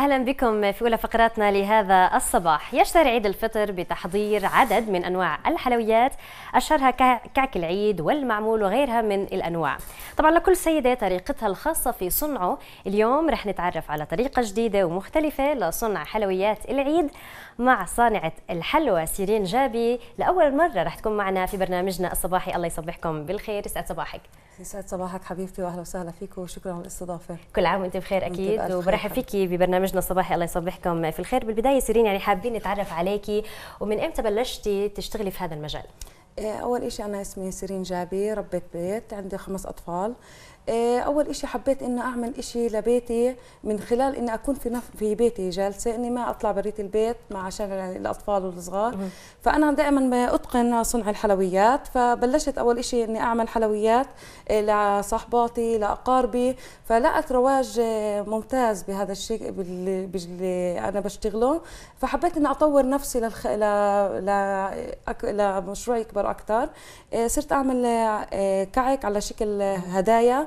اهلا بكم في اولى فقراتنا لهذا الصباح يشتهر عيد الفطر بتحضير عدد من انواع الحلويات اشهرها كعك العيد والمعمول وغيرها من الانواع طبعا لكل سيده طريقتها الخاصه في صنعه اليوم رح نتعرف على طريقه جديده ومختلفه لصنع حلويات العيد مع صانعه الحلوى سيرين جابي لاول مره رح تكون معنا في برنامجنا الصباحي الله يصبحكم بالخير يسعد صباحك يسعد صباحك حبيبتي واهلا وسهلا فيك وشكرا على الاستضافه كل عام وانت بخير اكيد وبرحب فيكي ببرنامجنا صباحي الله يصبحكم في الخير بالبدايه سيرين يعني حابين نتعرف عليكي ومن امتى بلشتي تشتغلي في هذا المجال إيه، اول شيء انا اسمي سيرين جابي ربيت بيت عندي خمس اطفال إيه، اول إشي حبيت انه اعمل إشي لبيتي من خلال اني اكون في نف... في بيتي جالسه اني ما اطلع بريت البيت مع عشان الاطفال والصغار فانا دائما اتقن صنع الحلويات فبلشت اول إشي اني اعمل حلويات إيه، لصاحباتي لاقاربي فلقت رواج إيه، ممتاز بهذا الشيء اللي انا بشتغله فحبيت اني اطور نفسي للخ... ل... ل... أك... لمشروع يكبر اكثر صرت اعمل كعك على شكل هدايا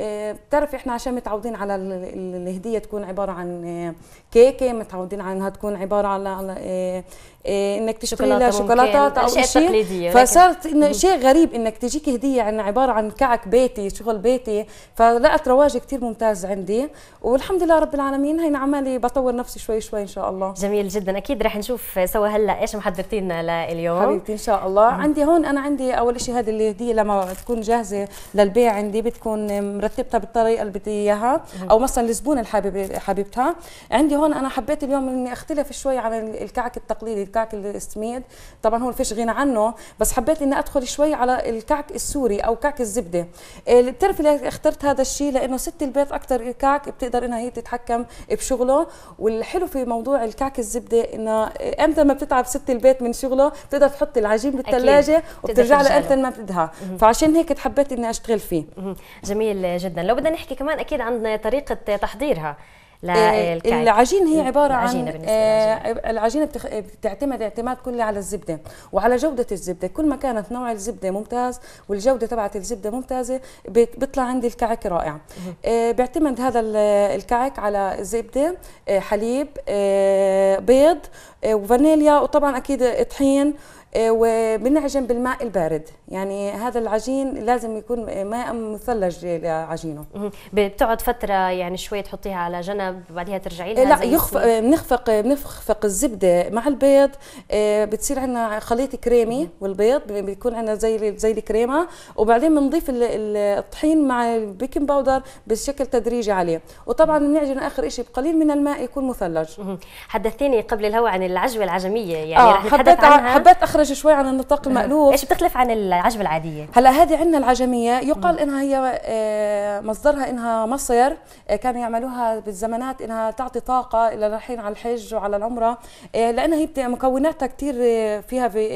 آه، بتعرفي احنا عشان متعودين على الهديه تكون عباره عن آه، كيكه متعودين على انها تكون عباره على آه، انك تشتري لها شوكولاتات او شيء فصارت انه شيء غريب انك تجيك هديه عن عباره عن كعك بيتي شغل بيتي فلقت رواج كثير ممتاز عندي والحمد لله رب العالمين هي عمالي بطور نفسي شوي شوي ان شاء الله جميل جدا اكيد رح نشوف سوا هلا ايش محضرتينا لليوم حبيبتي ان شاء الله عندي هون انا عندي اول شيء هذه الهديه لما تكون جاهزه للبيع عندي بتكون مرتبة رتبتها بالطريقه اللي بدي اياها او مثلا الزبونه اللي حابب حاببتها عندي هون انا حبيت اليوم اني اختلف شوي عن الكعك التقليدي الكعك السميد طبعا هو ما فيش غنى عنه بس حبيت اني ادخل شوي على الكعك السوري او كعك الزبده آه، بتعرفي ليه اخترت هذا الشيء لانه ست البيت اكثر الكعك بتقدر انها هي تتحكم بشغله والحلو في موضوع الكعك الزبده انه امتى آه، ما بتتعب ست البيت من شغله بتقدر تحط العجين بالثلاجه وبترجع لها امتى ما بدها فعشان هيك حبيت اني اشتغل فيه جميل جدا لو بدنا نحكي كمان اكيد عن طريقه تحضيرها إيه، للكعك العجين هي عباره العجينة آه، عن العجينه بتخ... بتعتمد اعتماد كلي على الزبده وعلى جوده الزبده كل ما كانت نوع الزبده ممتاز والجوده تبعت الزبده ممتازه بيطلع عندي الكعك رائع آه، بيعتمد هذا الكعك على زبده آه، حليب بيض وفانيليا وطبعا اكيد طحين آه، وبنعجن بالماء البارد يعني هذا العجين لازم يكون ماء مثلج لعجينه بتقعد فتره يعني شوي تحطيها على جنب بعدها ترجعي لها آه، لا يخف... آه، بنخفق بنخفق الزبده مع البيض بتصير عندنا خليط كريمي والبيض بيكون عندنا زي زي الكريمه وبعدين بنضيف الطحين مع البيكنج باودر بشكل تدريجي عليه وطبعا بنعجن اخر شيء بقليل من الماء يكون مثلج حدثتيني قبل الهوا عن العجوه العجميه يعني آه رح حبيت عنها. حبيت اخر نخرج شوي عن النطاق المألوف ايش بتختلف عن العجبة العادية؟ هلا هذه عندنا العجمية يقال انها هي آه، مصدرها انها مصر آه، كانوا يعملوها بالزمانات انها تعطي طاقة الى رايحين على الحج وعلى العمرة آه، لانها هي مكوناتها كثير فيها في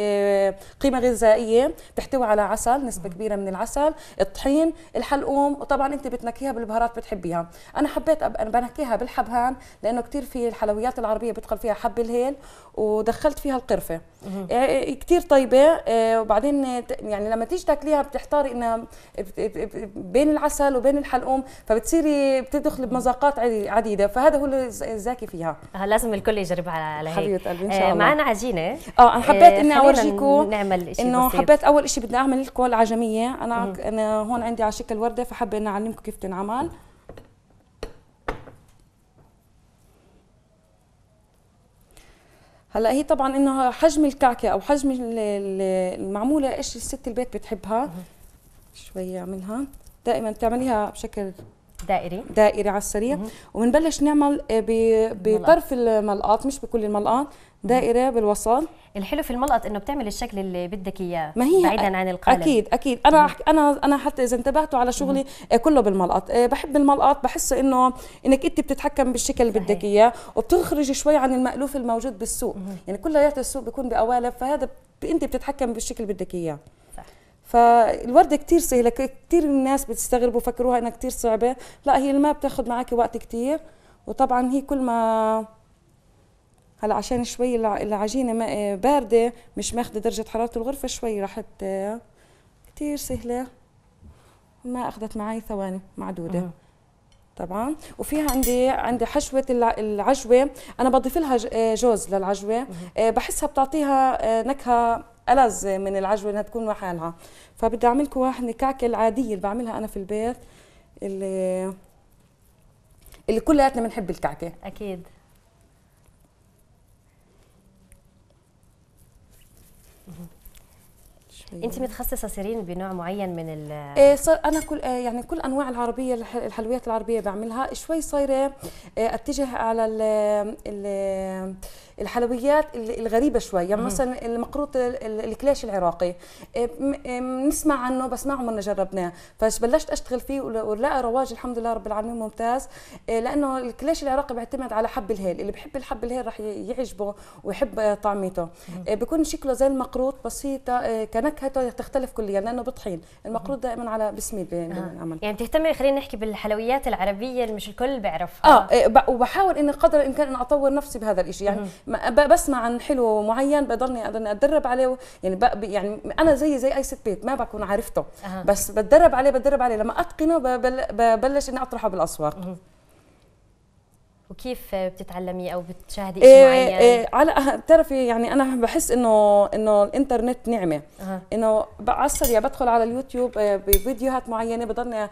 قيمة غذائية بتحتوي على عسل نسبة كبيرة من العسل الطحين الحلقوم وطبعا انت بتنكيها بالبهارات بتحبيها انا حبيت انا بنكيها بالحبهان لانه كثير في الحلويات العربية بتدخل فيها حب الهيل ودخلت فيها القرفة كتير طيبه آه، وبعدين يعني لما تيجي تاكليها بتحتاري انها بين العسل وبين الحلقوم فبتصيري بتدخل بمذاقات عديده فهذا هو الزاكي فيها آه، لازم الكل يجربها على هيك حبيبه قلبي ان شاء آه، الله معنا عجينه اه انا حبيت اني اورجيكم نعمل شيء انه حبيت اول شيء بدي اعمل لكم العجميه انا انا هون عندي على شكل ورده فحابه اني اعلمكم كيف تنعمل هلا هي طبعا انه حجم الكعكه او حجم المعموله ايش الست البيت بتحبها شوي اعملها دائما تعمليها بشكل دائري دائري على السريع ومنبلش نعمل آه، بطرف الملقاط مش بكل الملقاط دائره بالوصل الحلو في الملقط انه بتعمل الشكل اللي بدك اياه ما هي بعيدا عن القالب اكيد اكيد انا انا انا حتى اذا انتبهتوا على شغلي مم. إيه، كله بالملقط إيه، بحب الملقط بحس انه انك انت بتتحكم بالشكل اللي بدك اياه وبتخرج شوي عن المالوف الموجود بالسوق مم. يعني كليات السوق بيكون بقوالب فهذا انت بتتحكم بالشكل اللي بدك اياه فالوردة كتير سهلة كتير الناس بتستغربوا فكروها انها كتير صعبة لا هي ما بتاخد معك وقت كتير وطبعا هي كل ما هلا عشان شوي العجينه بارده مش ماخذه درجه حراره الغرفه شوي راحت كثير سهله ما اخذت معي ثواني معدوده أه. طبعا وفيها عندي عندي حشوه العجوه انا بضيف لها آه، جوز للعجوه آه، بحسها بتعطيها آه، نكهه ألز من العجوه انها تكون لحالها فبدي اعمل لكم واحده كعكه العاديه اللي بعملها انا في البيت اللي اللي كلياتنا بنحب الكعكه اكيد انت متخصصه سيرين بنوع معين من ال إيه صار انا كل إيه، يعني كل انواع العربيه الحلويات العربيه بعملها شوي صايره إيه، اتجه على ال الحلويات الغريبه شوي يعني مثلا المقروط الكلاش العراقي بنسمع إيه، عنه بس ما عمرنا جربناه فبلشت اشتغل فيه ولقى رواج الحمد لله رب العالمين ممتاز لانه الكلاش العراقي بيعتمد على حب الهيل اللي بحب الحب الهيل راح يعجبه ويحب طعميته بيكون شكله زي المقروط بسيطه كنكهه نكهتها تختلف كليا لانه بطحين المقروض دائما على بسمي آه. بنعمل يعني بتهتمي خلينا نحكي بالحلويات العربيه اللي مش الكل بيعرفها اه إيه، وبحاول اني قدر الامكان إن, اطور نفسي بهذا الشيء يعني بسمع عن حلو معين بضلني اتدرب عليه يعني يعني انا زي زي اي ست بيت ما بكون عارفته بس بتدرب عليه بتدرب عليه لما اتقنه ببلش اني اطرحه بالاسواق وكيف بتتعلمي او بتشاهدي شيء إيه معين إيه على بتعرفي يعني انا بحس انه انه الانترنت نعمه أه. انه على السريع بدخل على اليوتيوب آه، بفيديوهات معينه بضلني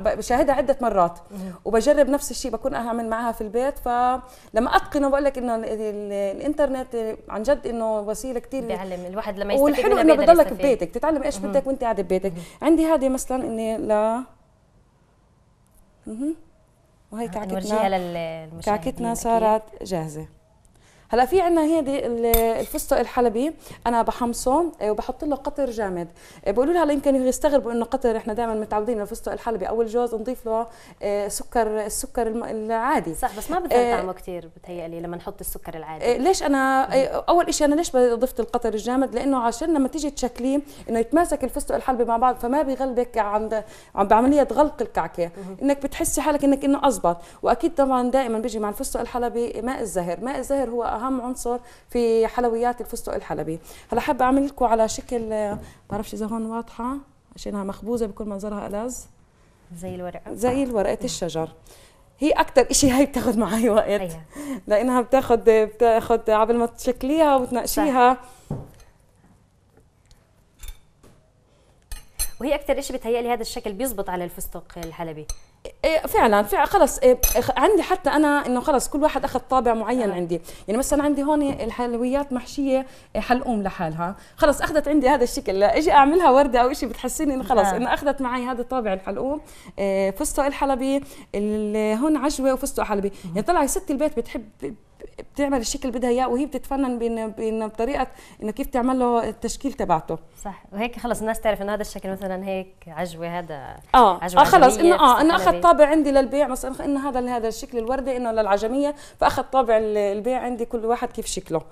بشاهدها عده مرات أه. وبجرب نفس الشيء بكون اعمل معها في البيت فلما اتقنه بقول لك انه الانترنت آه، عن جد انه وسيله كثير بيعلم الواحد لما يستفيد والحلو انه بضلك ببيتك تتعلم ايش بدك وانت قاعده ببيتك أه. عندي هذه مثلا اني لا وهي كعكتنا كعكتنا صارت جاهزه هلا في عندنا هيدي الفستق الحلبي انا بحمصه آه، وبحط له قطر جامد آه، بقولوا لي هلا يمكن يستغربوا انه قطر احنا دائما متعودين الفستق الحلبي اول جوز نضيف له آه، سكر السكر العادي صح بس ما بضل طعمه كثير بتهيألي لما نحط السكر العادي ليش انا اول شيء انا ليش ضفت القطر الجامد لانه عشان لما تيجي تشكليه انه يتماسك الفستق الحلبي مع بعض فما بيغلبك عند بعمليه غلق الكعكه انك بتحسي حالك انك انه اضبط واكيد طبعا دائما بيجي مع الفستق الحلبي ماء الزهر ماء الزهر هو اهم عنصر في حلويات الفستق الحلبي هلا حابه اعمل لكم على شكل آه، بعرفش اذا هون واضحه عشانها مخبوزه بكون منظرها ألذ زي الورقه زي ورقه الشجر هي اكثر شيء هي بتاخذ معي وقت أيه. لانها بتاخذ بتاخذ قبل ما تشكليها وتنقشيها وهي اكثر شيء بتهيألي هذا الشكل بيزبط على الفستق الحلبي إيه فعلا فعلا خلص إيه عندي حتى انا انه خلص كل واحد اخذ طابع معين عندي يعني مثلا عندي هون الحلويات محشيه إيه، حلقوم لحالها خلص اخذت عندي هذا الشكل لا اجي اعملها ورده او شيء بتحسيني انه خلص نعم. انه اخذت معي هذا الطابع الحلقوم إيه فستق الحلبي هون عجوه وفستق حلبي يعني طلع ست البيت بتحب بتعمل الشكل اللي بدها اياه وهي بتتفنن بين بين بطريقه انه كيف تعمل له التشكيل تبعته صح وهيك خلص الناس تعرف انه هذا الشكل مثلا هيك عجوه هذا اه, عجوة آه خلص انه اه انه اخذ طابع عندي للبيع مثلا انه هذا هذا الشكل الوردي انه للعجميه فاخذ طابع البيع عندي كل واحد كيف شكله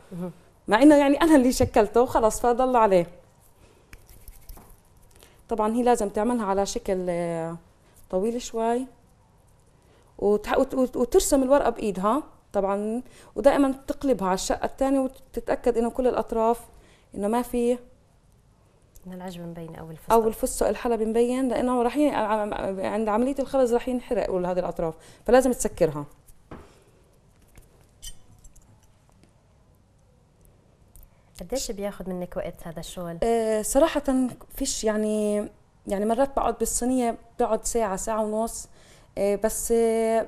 مع انه يعني انا اللي شكلته وخلص فضل عليه طبعا هي لازم تعملها على شكل آه، طويل شوي وترسم الورقه بايدها طبعا ودائما تقلبها على الشقه الثانيه وتتاكد انه كل الاطراف انه ما في من العجب مبين او الفستق او الفستق الحلبي مبين لانه راح عند عمليه الخبز راح ينحرق كل هذه الاطراف فلازم تسكرها قديش بياخذ منك وقت هذا الشغل؟ أه صراحة فيش يعني يعني مرات بقعد بالصينية بقعد ساعة ساعة ونص إيه، بس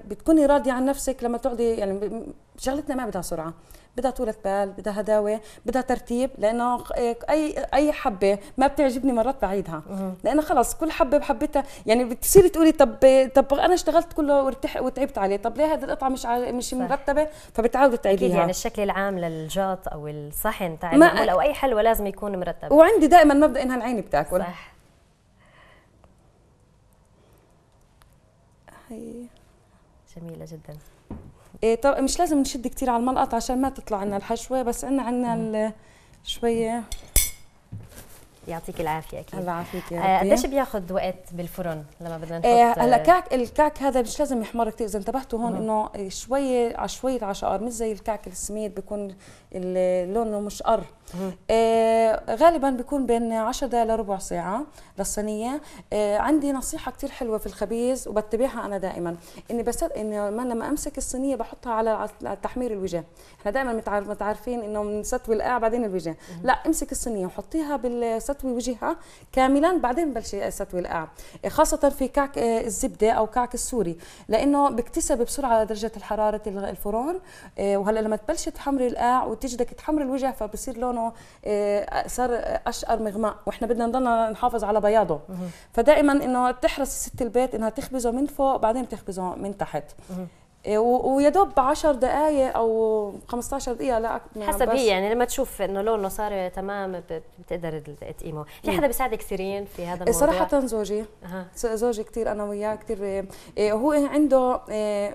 بتكوني راضيه عن نفسك لما تقعدي يعني شغلتنا ما بدها سرعه بدها طولة بال بدها هداوة بدها ترتيب لأنه إيه، أي أي حبة ما بتعجبني مرات بعيدها لأنه خلص كل حبة بحبتها يعني بتصيري تقولي طب طب أنا اشتغلت كله وارتح وتعبت عليه طب ليه هذه القطعة مش ع... مش مرتبة فبتعاود تعيديها أكيد يعني الشكل العام للجاط أو الصحن تاع أو أي حلوى لازم يكون مرتب وعندي دائما مبدأ إنها العين بتاكل صح هي جميله جدا إيه طب مش لازم نشد كثير على الملقط عشان ما تطلع لنا الحشوه بس ان عندنا شويه يعطيك العافيه اكيد الله يعافيك يا آه، قديش بياخذ وقت بالفرن لما بدنا نحط إيه، آه هلا كعك الكعك هذا مش لازم يحمر كثير اذا انتبهتوا هون انه شويه على شويه على شقر مش زي الكعك السميد بيكون لونه مش قر آه غالبا بيكون بين 10 دقائق لربع ساعه للصينيه آه عندي نصيحه كثير حلوه في الخبيز وبتبعها انا دائما اني بس انه لما امسك الصينيه بحطها على تحمير الوجه احنا دائما متعارفين انه بنستوي القاع بعدين الوجه لا امسك الصينيه وحطيها بالست استوي وجهها كاملا بعدين بلشي استوي القاع خاصه في كعك الزبده او كعك السوري لانه بيكتسب بسرعه درجه الحراره الفرن آه، وهلا لما تبلشي تحمري القاع وتجدك بدك تحمري الوجه فبصير لونه آه، صار اشقر مغماء واحنا بدنا نضلنا نحافظ على بياضه فدائما انه تحرص ست البيت انها تخبزه من فوق بعدين تخبزه من تحت إيه، ويا دوب 10 دقائق او 15 دقيقه لا حسب هي يعني لما تشوف انه لونه صار تمام بتقدر تقيمه في حدا بيساعدك سيرين في هذا إيه، الموضوع صراحه زوجي أه. زوجي كثير انا وياه كثير إيه، هو عنده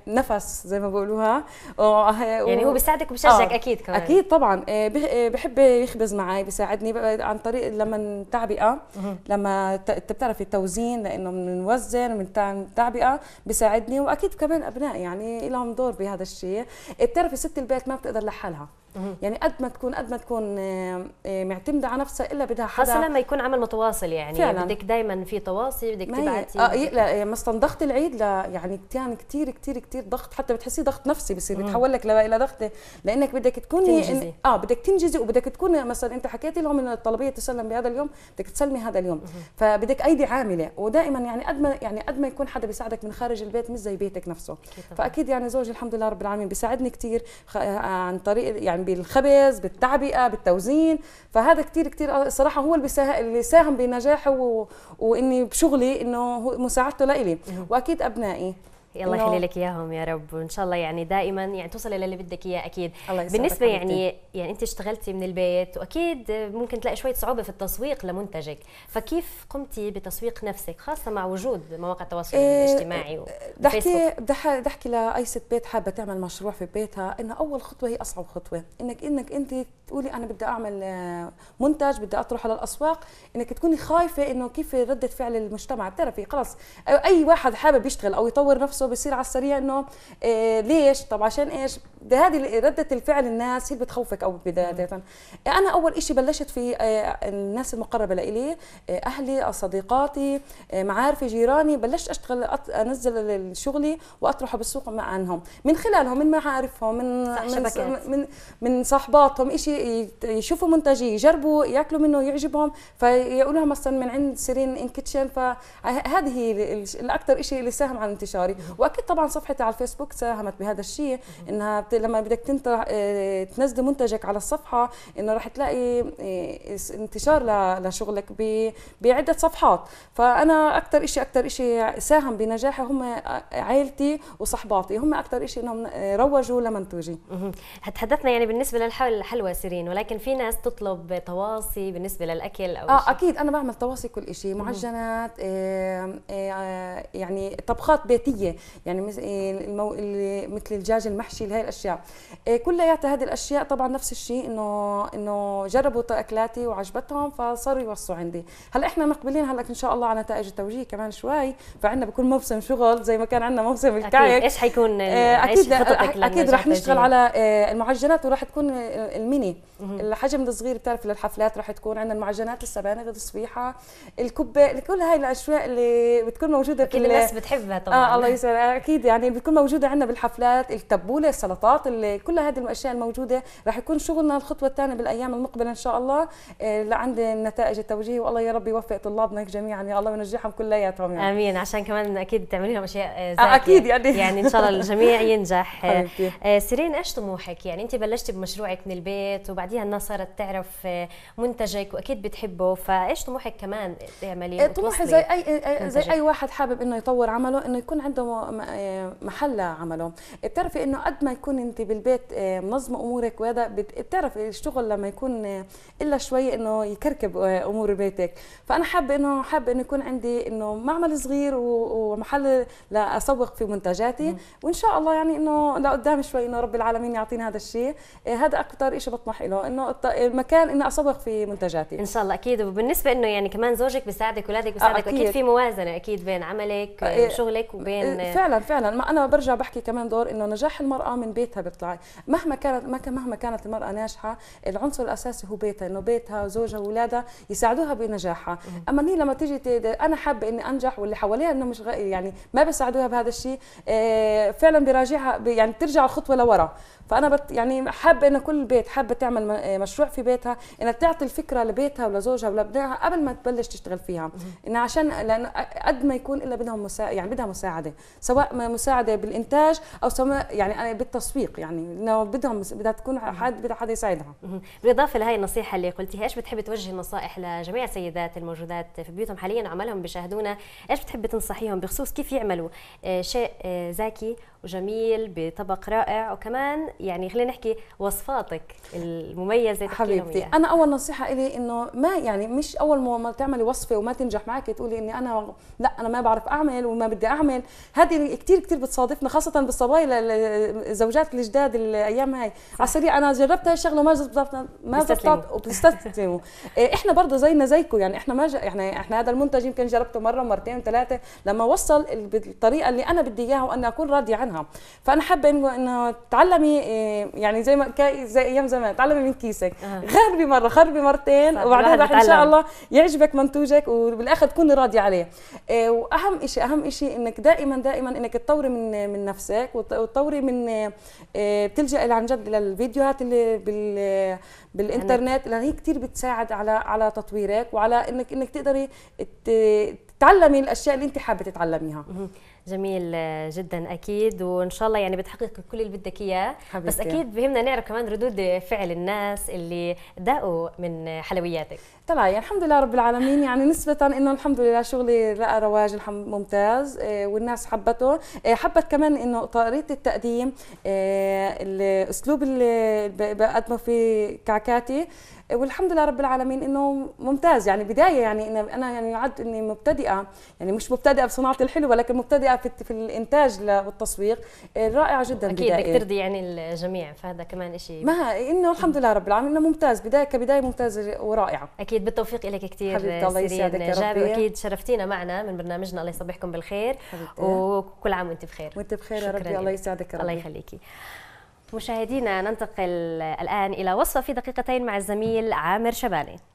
نفس زي ما بيقولوها يعني هو بيساعدك وبشجعك آه. اكيد كمان اكيد طبعا بحب يخبز معي بيساعدني عن طريق لما تعبئه لما انت بتعرفي التوزين لانه بنوزن وبنتعبئه تعبئه بيساعدني واكيد كمان ابنائي يعني لهم دور بهذا الشيء بتعرفي ست البيت ما بتقدر لحالها يعني قد ما تكون قد ما تكون آه، آه، معتمده على نفسها الا بدها حدا خاصه لما يكون عمل متواصل يعني, يعني فعلا. بدك دائما في تواصي بدك تبعتي اه يقلق يعني مثلا ضغط العيد لا يعني كان كثير كثير كثير ضغط حتى بتحسي ضغط نفسي بصير بيتحول لك الى ضغط لانك بدك تكوني تنجزي. اه بدك تنجزي وبدك تكوني مثلا انت حكيتي لهم ان الطلبيه تسلم بهذا اليوم بدك تسلمي هذا اليوم فبدك ايدي عامله ودائما يعني قد ما يعني قد ما يكون حدا بيساعدك من خارج البيت مش زي بيتك نفسه فاكيد يعني زوجي الحمد لله رب العالمين بيساعدني كثير آه، عن طريق يعني بالخبز بالتعبئه بالتوزين فهذا كثير كثير صراحه هو اللي ساهم بنجاحه و... واني بشغلي انه مساعدته لإلي واكيد ابنائي يلا يخلي لك اياهم يا رب وان شاء الله يعني دائما يعني توصلي للي بدك اياه اكيد الله بالنسبه يعني يعني انت اشتغلتي من البيت واكيد ممكن تلاقي شويه صعوبه في التسويق لمنتجك فكيف قمتي بتسويق نفسك خاصه مع وجود مواقع التواصل إيه الاجتماعي إيه، بدي احكي بدي احكي ست بيت حابه تعمل مشروع في بيتها ان اول خطوه هي اصعب خطوه انك انك انت تقولي انا بدي اعمل آه، منتج بدي اطرحه للاسواق انك تكوني خايفه انه كيف رده فعل المجتمع بتعرفي خلص اي واحد حابب يشتغل او يطور نفسه نفسه بصير على السريع انه إيه ليش طب عشان ايش ده هذه ردة الفعل الناس هي اللي بتخوفك او بداية أنا أول إشي بلشت في آه، الناس المقربة لإلي آه، أهلي صديقاتي آه، معارفي جيراني بلشت أشتغل أنزل شغلي وأطرحه بالسوق عنهم من خلالهم من معارفهم من من, من من صاحباتهم إشي يشوفوا منتجي يجربوا ياكلوا منه يعجبهم فيقولوا لهم مثلا من عند سيرين إن كيتشن فهذه الأكثر إشي اللي ساهم على انتشاري واكيد طبعا صفحتي على الفيسبوك ساهمت بهذا الشيء انها لما بدك آه، تنزلي منتجك على الصفحه انه راح تلاقي آه، انتشار لشغلك بعده صفحات فانا اكثر شيء اكثر شيء ساهم بنجاحي هم عائلتي وصحباتي هم اكثر شيء انهم آه، روجوا لمنتوجي تحدثنا يعني بالنسبه للحلوى سيرين ولكن في ناس تطلب تواصي بالنسبه للاكل او اه اكيد انا بعمل تواصي كل شيء معجنات إيه إيه يعني طبخات بيتيه يعني إيه، المو... مثل الدجاج المحشي لهي الاشياء إيه، كلياتها هذه الاشياء طبعا نفس الشيء انه انه جربوا اكلاتي وعجبتهم فصاروا يوصوا عندي هلا احنا مقبلين هلا ان شاء الله على نتائج التوجيه كمان شوي فعندنا بكل موسم شغل زي ما كان عندنا موسم الكعك اكيد ايش حيكون إيه، اكيد اكيد, أكيد رح نشتغل على المعجنات وراح تكون الميني الحجم الصغير بتعرف للحفلات رح تكون عندنا المعجنات السبانغ الصبيحه الكبه كل هاي الاشياء اللي بتكون موجوده كل الناس بتحبها طبعا اه الله يسعدك اكيد يعني بتكون موجوده عندنا بالحفلات التبوله السلطات كل هذه الاشياء الموجوده راح يكون شغلنا الخطوه الثانيه بالايام المقبله ان شاء الله آه، لعند النتائج التوجيهي والله يا رب يوفق طلابنا جميعا يا الله ونجحهم كلياتهم يعني. امين عشان كمان اكيد تعملي لهم اشياء آه، آه، اكيد يعني يعني ان شاء الله الجميع ينجح سيرين ايش طموحك يعني انت بلشتي بمشروعك من البيت وبعديها الناس صارت تعرف منتجك واكيد بتحبه فايش طموحك كمان تعملي طموحي زي اي زي اي واحد حابب انه يطور عمله انه يكون عنده آه، محل عمله بتعرفي انه قد ما يكون انت بالبيت آه، منظمه امورك وهذا بتعرفي الشغل لما يكون آه، الا شوي انه يكركب امور بيتك فانا حابه انه حابه انه يكون عندي انه معمل صغير ومحل لاسوق في منتجاتي وان شاء الله يعني انه لقدام شوي انه رب العالمين يعطيني هذا الشيء هذا اكثر شيء بطمح له انه المكان اني اسوق في منتجاتي ان شاء الله اكيد وبالنسبه انه يعني كمان زوجك بيساعدك اولادك بيساعدك اكيد, أكيد في موازنه اكيد بين عملك وشغلك وبين إيه. فعلا فعلا ما انا برجع بحكي كمان دور انه نجاح المراه من بيتها بيطلع مهما كانت مهما كانت المراه ناجحه العنصر الاساسي هو بيتها انه بيتها وزوجها واولادها يساعدوها بنجاحها اما هي لما تيجي انا حابه اني انجح واللي حواليها انه مش يعني ما بيساعدوها بهذا الشيء إيه، فعلا بيراجعها يعني بترجع الخطوه لورا فانا بت يعني حابه انه كل بيت حابه تعمل آه، مشروع في بيتها انها تعطي الفكره لبيتها ولزوجها ولابنائها قبل ما تبلش تشتغل فيها انه عشان لانه قد ما يكون الا بدهم مسا... يعني بدها مساعده سواء مساعده بالانتاج او سواء يعني بالتسويق يعني انه بدهم بدها تكون حد بدها حد يساعدها بالاضافه لهي النصيحه اللي قلتيها ايش بتحبي توجهي النصائح لجميع السيدات الموجودات في بيوتهم حاليا عملهم بيشاهدونا ايش بتحبي تنصحيهم بخصوص كيف يعملوا آه، شيء ذكي آه، وجميل بطبق رائع وكمان يعني خلينا نحكي وصفاتك المميزه حبيبتي انا اول نصيحه إلي انه ما يعني مش اول ما تعملي وصفه وما تنجح معك تقولي اني انا لا انا ما بعرف اعمل وما بدي اعمل هذه كثير كثير بتصادفنا خاصه بالصبايا الزوجات الجداد الايام هاي على السريع انا جربت هاي الشغله ما زبطت ما زبطت وبتستسلموا إيه، احنا برضه زينا زيكم يعني احنا ما يعني احنا هذا المنتج يمكن جربته مره مرتين ثلاثه لما وصل بالطريقه اللي انا بدي اياها وانا اكون راضيه عنها منها فانا حابه انه انه تعلمي إيه، يعني زي ما زي ايام زمان تعلمي من كيسك غربي مره خربي مرتين وبعدين راح ان شاء الله يعجبك منتوجك وبالاخر تكوني راضيه عليه إيه، واهم شيء اهم شيء انك دائما دائما انك تطوري من من نفسك وتطوري من إيه، بتلجئي عن جد للفيديوهات اللي بال بالانترنت لان هي كثير بتساعد على على تطويرك وعلى انك انك تقدري تتعلمي الاشياء اللي انت حابه تتعلميها جميل آه، جدا اكيد وان شاء الله يعني بتحقق كل اللي بدك اياه بس اكيد بهمنا نعرف كمان ردود فعل الناس اللي داقوا من حلوياتك طلع يعني الحمد لله رب العالمين يعني نسبة انه الحمد لله شغلي لقى رواج الحمد ممتاز آه، والناس حبته آه، حبت كمان انه طريقة التقديم آه، الاسلوب اللي بقدمه في كعكاتي والحمد لله رب العالمين انه ممتاز يعني بدايه يعني انا يعني يعد اني مبتدئه يعني مش مبتدئه بصناعه الحلو ولكن مبتدئه في, في الانتاج والتسويق رائعه جدا اكيد بدك ترضي يعني الجميع فهذا كمان شيء ما انه الحمد لله رب العالمين انه ممتاز بدايه كبدايه ممتازه ورائعه أكيد اكيد بالتوفيق لك كثير سيرين جابر اكيد شرفتينا معنا من برنامجنا الله يصبحكم بالخير حبيبتي. وكل عام وانت بخير وانت بخير يا ربي الله يسعدك يا ربي الله يخليكي مشاهدينا ننتقل الان الى وصفه في دقيقتين مع الزميل عامر شباني